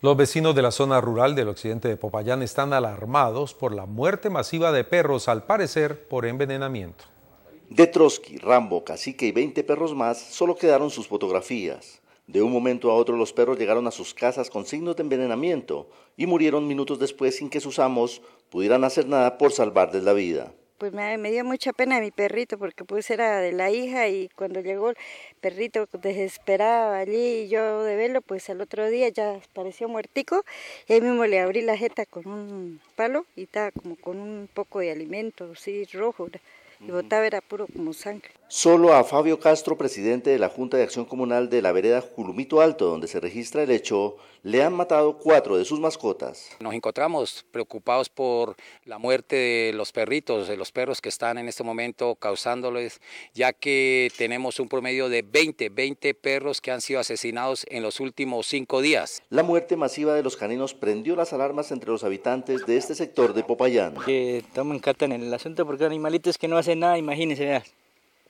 Los vecinos de la zona rural del occidente de Popayán están alarmados por la muerte masiva de perros, al parecer por envenenamiento. De Trotsky, Rambo, Cacique y 20 perros más solo quedaron sus fotografías. De un momento a otro los perros llegaron a sus casas con signos de envenenamiento y murieron minutos después sin que sus amos pudieran hacer nada por salvarles la vida pues me, dio mucha pena mi perrito porque pues era de la hija y cuando llegó el perrito desesperado allí y yo de verlo pues al otro día ya pareció muertico y ahí mismo le abrí la jeta con un palo y estaba como con un poco de alimento sí rojo y botaba era puro como sangre. Solo a Fabio Castro, presidente de la Junta de Acción Comunal de la vereda Julumito Alto, donde se registra el hecho, le han matado cuatro de sus mascotas. Nos encontramos preocupados por la muerte de los perritos, de los perros que están en este momento causándoles, ya que tenemos un promedio de 20, 20 perros que han sido asesinados en los últimos cinco días. La muerte masiva de los caninos prendió las alarmas entre los habitantes de este sector de Popayán. Que tomen carta en el asunto porque animalitos que no hacen nada, imagínense,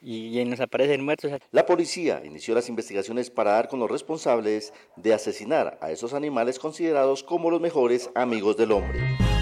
y y, nos aparecen muertos. La policía inició las investigaciones para dar con los responsables de asesinar a esos animales considerados como los mejores amigos del hombre.